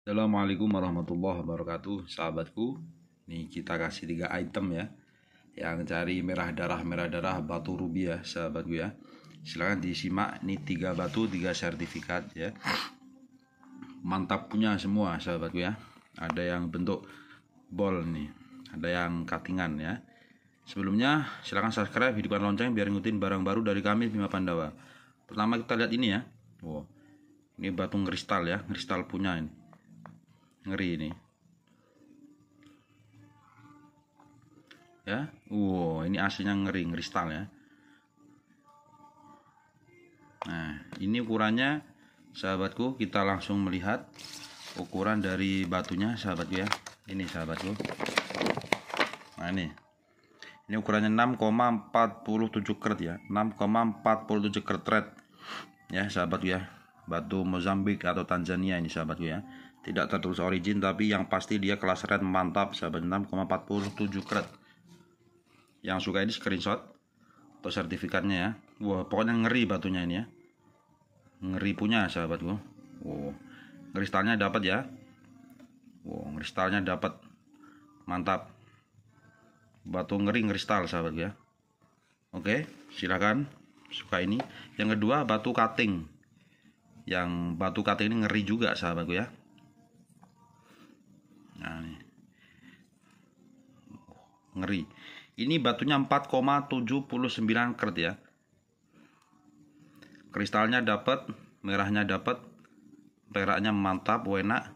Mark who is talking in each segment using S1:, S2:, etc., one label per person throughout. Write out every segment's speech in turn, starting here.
S1: Assalamualaikum warahmatullahi wabarakatuh Sahabatku Ini kita kasih tiga item ya Yang cari merah darah-merah darah batu rubi ya sahabatku ya Silahkan disimak ini tiga batu tiga sertifikat ya Mantap punya semua sahabatku ya Ada yang bentuk bol nih Ada yang katingan ya Sebelumnya silahkan subscribe hidupkan lonceng biar ngutin barang baru dari kami Bima Pandawa Pertama kita lihat ini ya Wow ini batu kristal ya, kristal punya ini ngeri ini ya wow ini aslinya ngeri kristal ya nah ini ukurannya sahabatku kita langsung melihat ukuran dari batunya sahabatku ya ini sahabatku nah ini ini ukurannya 6,47 kret ya 6,47 karat ya sahabatku ya batu Mozambik atau Tanzania ini sahabatku ya tidak tertulis origin tapi yang pasti dia kelas red mantap sahabat 6,47 kred yang suka ini screenshot atau sertifikatnya ya wah pokoknya ngeri batunya ini ya ngeri punya sahabat gua. wow kristalnya dapat ya wow kristalnya dapat mantap batu ngeri kristal sahabat ya oke silakan suka ini yang kedua batu cutting yang batu cutting ini ngeri juga sahabat sahabatku ya ngeri. Ini batunya 4,79 kert ya. Kristalnya dapat, merahnya dapat, peraknya mantap, enak.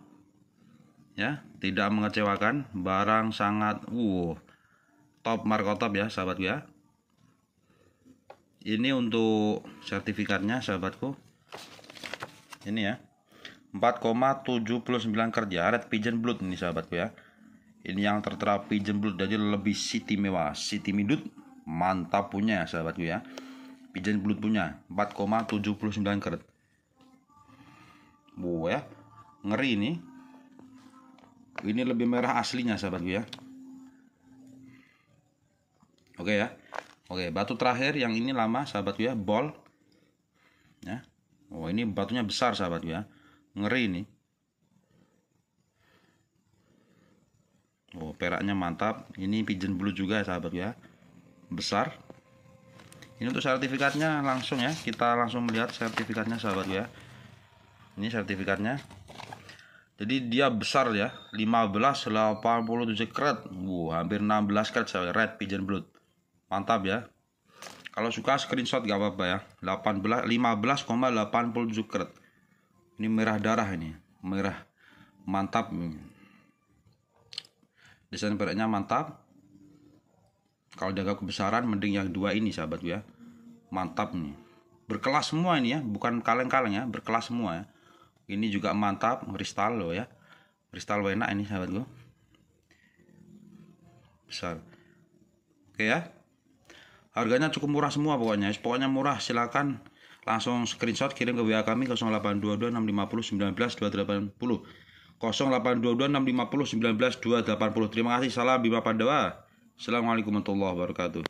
S1: Ya, tidak mengecewakan, barang sangat wow. Top markotop ya, sahabatku ya. Ini untuk sertifikatnya, sahabatku. Ini ya. 4,79 kerja ya. red pigeon blood ini sahabatku ya ini yang tertera pinjemblut jadi lebih city mewah city midut mantap punya sahabatku ya pigeon belut punya 4,79 karat wow ya ngeri ini ini lebih merah aslinya sahabatku ya oke ya oke batu terakhir yang ini lama sahabatku ya ball. ya oh ini batunya besar sahabatku ya ngeri ini Oh, peraknya mantap. Ini pigeon blue juga sahabat ya. Besar. Ini untuk sertifikatnya langsung ya. Kita langsung melihat sertifikatnya sahabat ya. Ini sertifikatnya. Jadi dia besar ya. 1587 karat. Wow, hampir 16 karat sahabat red pigeon blue. Mantap ya. Kalau suka screenshot gak apa-apa ya. 18 15,87 karat. Ini merah darah ini. Merah. Mantap. Ini desain pereknya mantap kalau jaga kebesaran mending yang dua ini sahabat ya mantap nih berkelas semua ini ya bukan kaleng-kaleng ya berkelas semua ya ini juga mantap kristal loh ya kristal enak ini sahabat gua besar oke ya harganya cukup murah semua pokoknya pokoknya murah silahkan langsung screenshot kirim ke WA kami 0822 650 19 280 0822 650 1920. Terima kasih. Salam Bima Pandawa. Assalamualaikum warahmatullahi wabarakatuh.